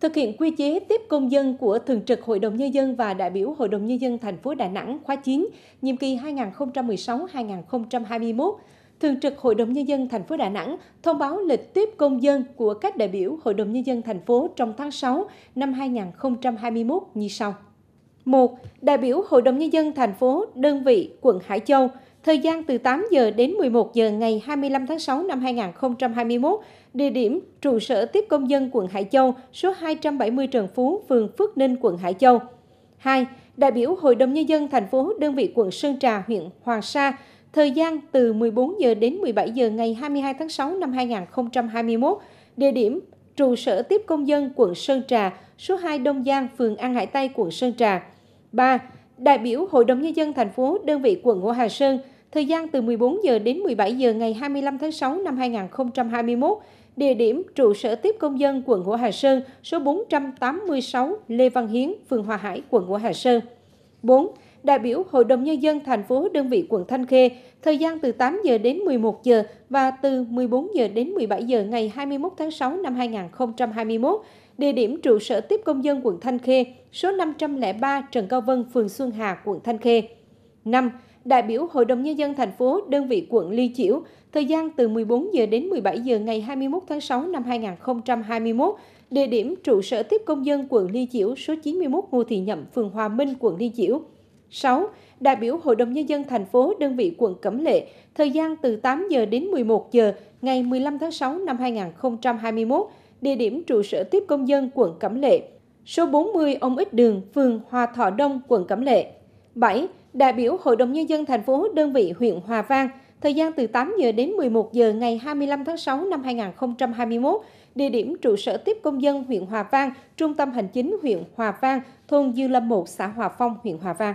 thực hiện quy chế tiếp công dân của Thường trực Hội đồng Nhân dân và đại biểu Hội đồng Nhân dân thành phố Đà Nẵng khóa 9, nhiệm kỳ 2016-2021, Thường trực Hội đồng Nhân dân thành phố Đà Nẵng thông báo lịch tiếp công dân của các đại biểu Hội đồng Nhân dân thành phố trong tháng 6 năm 2021 như sau. 1. Đại biểu Hội đồng Nhân dân thành phố, đơn vị, quận Hải Châu – Thời gian từ 8 giờ đến 11 giờ ngày 25 tháng 6 năm 2021, địa điểm trụ sở tiếp công dân quận Hải Châu, số 270 Trần Phú, phường Phước Ninh, quận Hải Châu. 2. Đại biểu Hội đồng Nhân dân thành phố đơn vị quận Sơn Trà, huyện Hoàng Sa, thời gian từ 14 giờ đến 17 giờ ngày 22 tháng 6 năm 2021, địa điểm trụ sở tiếp công dân quận Sơn Trà, số 2 Đông Giang, phường An Hải Tây, quận Sơn Trà. 3 đại biểu Hội đồng Nhân dân thành phố đơn vị quận Ngũ Hà Sơn thời gian từ 14 giờ đến 17 giờ ngày 25 tháng 6 năm 2021, địa điểm trụ sở tiếp công dân quận Ngũ Hà Sơn số 486 Lê Văn Hiến, phường Hòa Hải, quận Ngũ Hà Sơn. 4 đại biểu Hội đồng Nhân dân thành phố đơn vị quận Thanh Khê, thời gian từ 8 giờ đến 11 giờ và từ 14 giờ đến 17 giờ ngày 21 tháng 6 năm 2021, địa điểm trụ sở tiếp công dân quận Thanh Khê, số 503 Trần Cao Vân, phường Xuân Hà, quận Thanh Khê. 5. Đại biểu Hội đồng Nhân dân thành phố, đơn vị quận Ly Chiểu, thời gian từ 14 giờ đến 17 giờ ngày 21 tháng 6 năm 2021, địa điểm trụ sở tiếp công dân quận Ly Chiểu, số 91 Ngô Thị Nhậm, phường Hòa Minh, quận Ly Chiểu. 6. Đại biểu Hội đồng Nhân dân thành phố đơn vị quận Cẩm Lệ, thời gian từ 8 giờ đến 11 giờ ngày 15 tháng 6 năm 2021, địa điểm trụ sở tiếp công dân quận Cẩm Lệ, số 40 Ông Ích Đường, phường Hòa Thọ Đông, quận Cẩm Lệ. 7. Đại biểu Hội đồng Nhân dân thành phố đơn vị huyện Hòa Vang, thời gian từ 8 giờ đến 11 giờ ngày 25 tháng 6 năm 2021, địa điểm trụ sở tiếp công dân huyện Hòa Vang, trung tâm hành chính huyện Hòa Vang, thôn Dư Lâm 1, xã Hòa Phong, huyện Hòa Vang.